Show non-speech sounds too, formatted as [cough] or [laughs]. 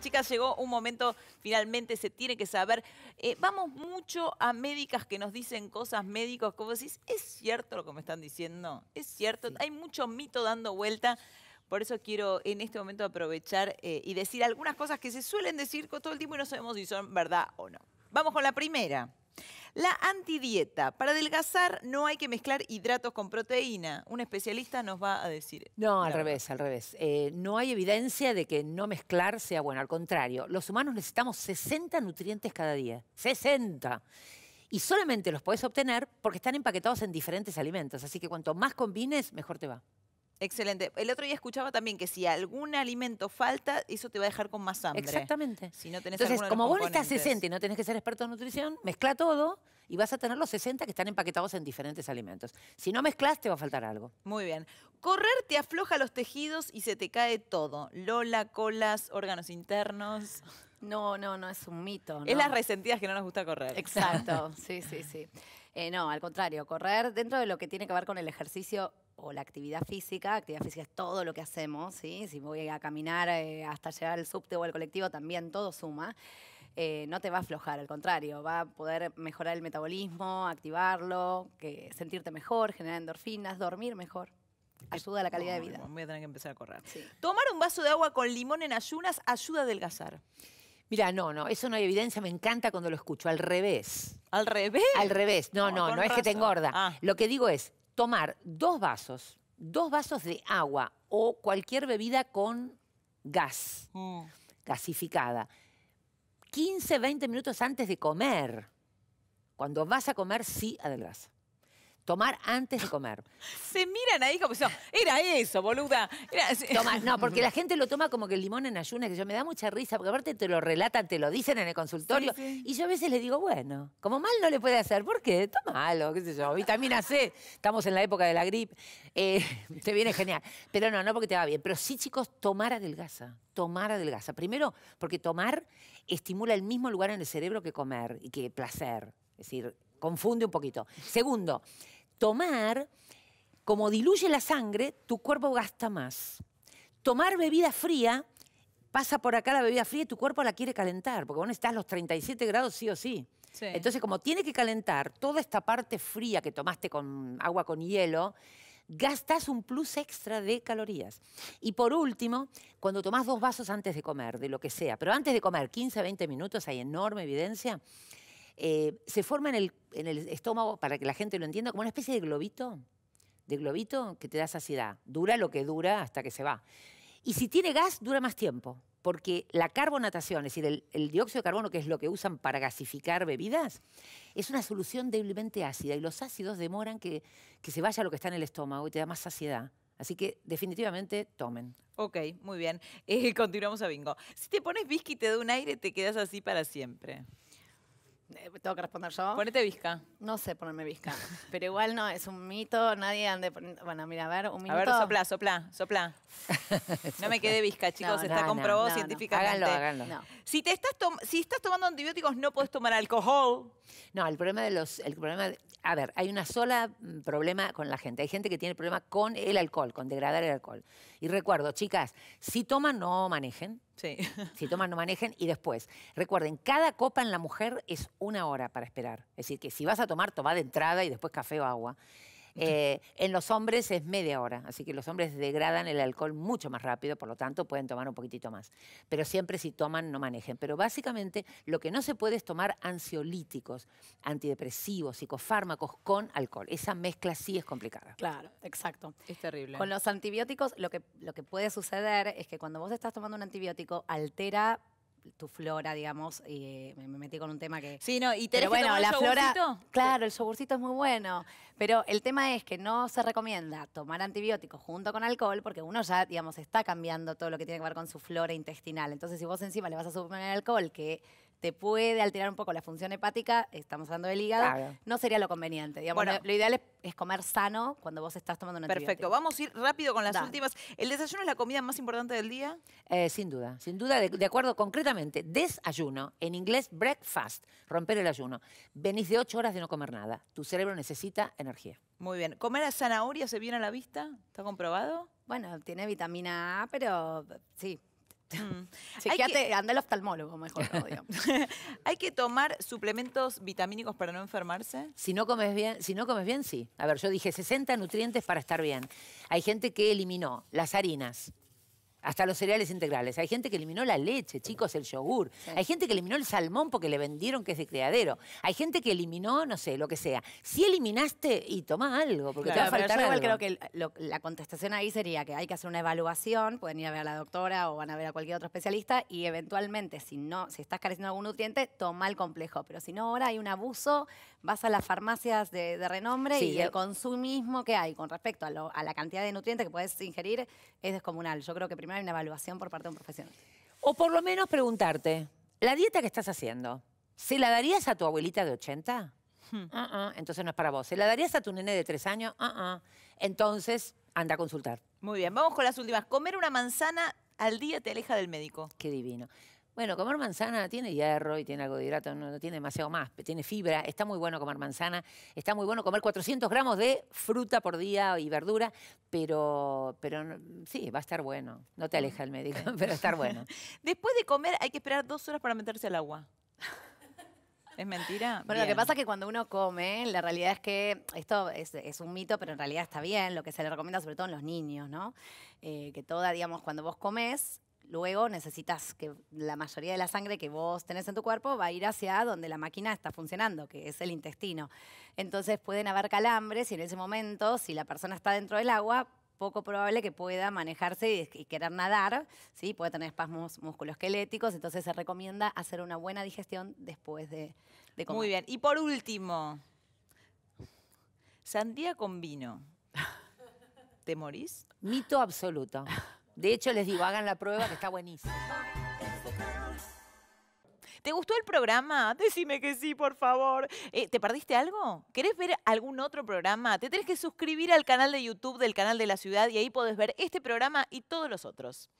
Chicas, llegó un momento, finalmente se tiene que saber. Eh, vamos mucho a médicas que nos dicen cosas, médicos, como decís, ¿es cierto lo que me están diciendo? ¿Es cierto? Hay mucho mito dando vuelta. Por eso quiero en este momento aprovechar eh, y decir algunas cosas que se suelen decir todo el tiempo y no sabemos si son verdad o no. Vamos con la primera. La antidieta. Para adelgazar no hay que mezclar hidratos con proteína. Un especialista nos va a decir. No, al revés, al revés. Eh, no hay evidencia de que no mezclar sea bueno. Al contrario, los humanos necesitamos 60 nutrientes cada día. 60 y solamente los puedes obtener porque están empaquetados en diferentes alimentos. Así que cuanto más combines, mejor te va. Excelente. El otro día escuchaba también que si algún alimento falta, eso te va a dejar con más hambre. Exactamente. Si no tenés Entonces, como vos estás 60 y no tenés que ser experto en nutrición, mezcla todo y vas a tener los 60 que están empaquetados en diferentes alimentos. Si no mezclas, te va a faltar algo. Muy bien. Correr te afloja los tejidos y se te cae todo. Lola, colas, órganos internos. No, no, no, es un mito. Es las resentidas que no nos gusta correr. Exacto, [laughs] sí, sí, sí. Eh, no, al contrario, correr dentro de lo que tiene que ver con el ejercicio o la actividad física, actividad física es todo lo que hacemos, ¿sí? si voy a caminar eh, hasta llegar al subte o al colectivo, también todo suma, eh, no te va a aflojar, al contrario, va a poder mejorar el metabolismo, activarlo, que sentirte mejor, generar endorfinas, dormir mejor. Ayuda a la calidad de vida. Voy a tener que empezar a correr. Tomar un vaso de agua con limón en ayunas ayuda a adelgazar. Mira, no, no, eso no hay evidencia, me encanta cuando lo escucho, al revés. ¿Al revés? Al revés, no, no, no, es que te engorda. Ah. Lo que digo es tomar dos vasos, dos vasos de agua o cualquier bebida con gas, mm. gasificada, 15, 20 minutos antes de comer. Cuando vas a comer, sí adelgaza. Tomar antes de comer. Se miran ahí como si era eso, boluda. no, porque la [laughs] gente lo toma como que el limón en ayunas, que yo me da mucha risa, porque aparte te lo relatan, te lo dicen en el consultorio. Y yo a veces le digo, bueno, como mal no le puede hacer, ¿por qué? algo qué sé yo. Vitamina C, estamos en la época de la gripe, eh, [laughs] te viene genial. Pero no, no porque te va bien. Pero sí, chicos, tomar adelgaza. Tomar adelgaza. Primero, porque tomar estimula el mismo lugar en el cerebro que comer y que placer. Es decir, confunde un poquito. Segundo, tomar, como diluye la sangre, tu cuerpo gasta más. Tomar bebida fría, pasa por acá la bebida fría y tu cuerpo la quiere calentar, porque vos estás a los 37 grados sí o sí. Entonces, como tiene que calentar toda esta parte fría que tomaste con agua con hielo, gastas un plus extra de calorías. Y por último, cuando tomás dos vasos antes de comer, de lo que sea, pero antes de comer 15 a 20 minutos, hay enorme evidencia, eh, se forma en el, estómago, para que la gente lo entienda, como una especie de globito, de globito que te da saciedad. Dura lo que dura hasta que se va. Y si tiene gas, dura más tiempo, porque la carbonatación, es decir, el, dióxido de carbono, que es lo que usan para gasificar bebidas, es una solución débilmente ácida y los ácidos demoran que, se vaya lo que está en el estómago y te da más saciedad. Así que definitivamente tomen. Ok, muy bien. [laughs] continuamos a bingo. Si te pones whisky y te da un aire, te quedas así para siempre. Eh, pues, tengo que responder yo. Ponete visca. No sé ponerme visca. [laughs] pero igual no, es un mito, nadie ande Bueno, mira, a ver, un minuto. A ver, sopla, sopla, sopla. no me quede visca, chicos, está comprobado científicamente. Háganlo, háganlo. Si, te estás si estás tomando antibióticos, no puedes tomar alcohol. No, el problema de los. El problema a ver, hay una sola mm, problema con la gente. Hay gente que tiene problema con el alcohol, con degradar el alcohol. Y recuerdo, chicas, si toman, no manejen. [laughs] Si toman, no manejen. Y después, recuerden, cada copa en la mujer es una hora para esperar. Es decir, que si vas a tomar, toma de entrada y después café o agua. Eh, en los hombres es media hora, así que los hombres degradan el alcohol mucho más rápido, por lo tanto pueden tomar un poquitito más. Pero siempre si toman, no manejen. Pero básicamente lo que no se puede es tomar ansiolíticos, antidepresivos, psicofármacos con alcohol. Esa mezcla sí es complicada. Claro, exacto. Es terrible. Con los antibióticos lo que, lo que puede suceder es que cuando vos estás tomando un antibiótico altera tu flora, digamos, y eh, me metí con un tema que... Sí, no, y te pero bueno, la flora, Claro, el yogurcito es muy bueno, pero el tema es que no se recomienda tomar antibióticos junto con alcohol porque uno ya, digamos, está cambiando todo lo que tiene que ver con su flora intestinal. Entonces, si vos encima le vas a suponer alcohol, que te puede alterar un poco la función hepática, estamos hablando del hígado, no sería lo conveniente. lo, ideal es, comer sano cuando vos estás tomando una Perfecto, vamos a ir rápido con las últimas. ¿El desayuno es la comida más importante del día? Eh, sin duda, sin duda, de, acuerdo concretamente, desayuno, en inglés breakfast, romper el ayuno. Venís de ocho horas de no comer nada, tu cerebro necesita energía. Muy bien, ¿comer a zanahoria se viene a la vista? ¿Está comprobado? Bueno, tiene vitamina A, pero sí, Mm. anda al oftalmólogo mejor. [laughs] ¿Hay que tomar suplementos vitamínicos para no enfermarse? Si no comes bien, si no comes bien, sí. A ver, yo dije 60 nutrientes para estar bien. Hay gente que eliminó las harinas, hasta los cereales integrales. Hay gente que eliminó la leche, chicos, el yogur. Hay gente que eliminó el salmón porque le vendieron que es de criadero. Hay gente que eliminó, no sé, lo que sea. Si eliminaste y toma algo, porque te va a faltar creo que la contestación ahí sería que hay que hacer una evaluación, pueden ir a ver a la doctora o van a ver a cualquier otro especialista y eventualmente, si no, si estás careciendo algún nutriente, toma el complejo. Pero si no, ahora hay un abuso, vas a las farmacias de, renombre y el eh. consumismo que hay con respecto a, a la cantidad de nutrientes que puedes ingerir es descomunal. Yo creo que primero una evaluación por parte de un profesional. O por lo menos preguntarte, la dieta que estás haciendo, ¿se la darías a tu abuelita de 80? Hmm. Ah, ah, entonces no es para vos. ¿Se la darías a tu nene de 3 años? Ah, entonces anda a consultar. Muy bien, vamos con las últimas. Comer una manzana al día te aleja del médico. Qué divino. Bueno, comer manzana tiene hierro y tiene algo de hidrato, no, tiene demasiado más, tiene fibra, está muy bueno comer manzana, está muy bueno comer 400 gramos de fruta por día y verdura, pero, pero sí, va a estar bueno. No te aleja el médico, [laughs] pero estar bueno. [laughs] Después de comer hay que esperar dos horas para meterse al agua. [laughs] ¿Es mentira? Bueno, lo que pasa es que cuando uno come, la realidad es que esto es, un mito, pero en realidad está bien, lo que se le recomienda sobre todo en los niños, ¿no? Eh, que toda, digamos, cuando vos comes, luego necesitas que la mayoría de la sangre que vos tenés en tu cuerpo va a ir hacia donde la máquina está funcionando, que es el intestino. Entonces pueden haber calambres y en ese momento, si la persona está dentro del agua, poco probable que pueda manejarse y, querer nadar, ¿sí? puede tener espasmos musculoesqueléticos, entonces se recomienda hacer una buena digestión después de, de comer. Muy bien, y por último, sandía con vino. [laughs] ¿Te morís? Mito absoluto. De hecho, les digo, hagan la prueba que está buenísimo. ¿Te gustó el programa? Decime que sí, por favor. Eh, ¿Te perdiste algo? ¿Querés ver algún otro programa? Te tenés que suscribir al canal de YouTube del Canal de la Ciudad y ahí podés ver este programa y todos los otros.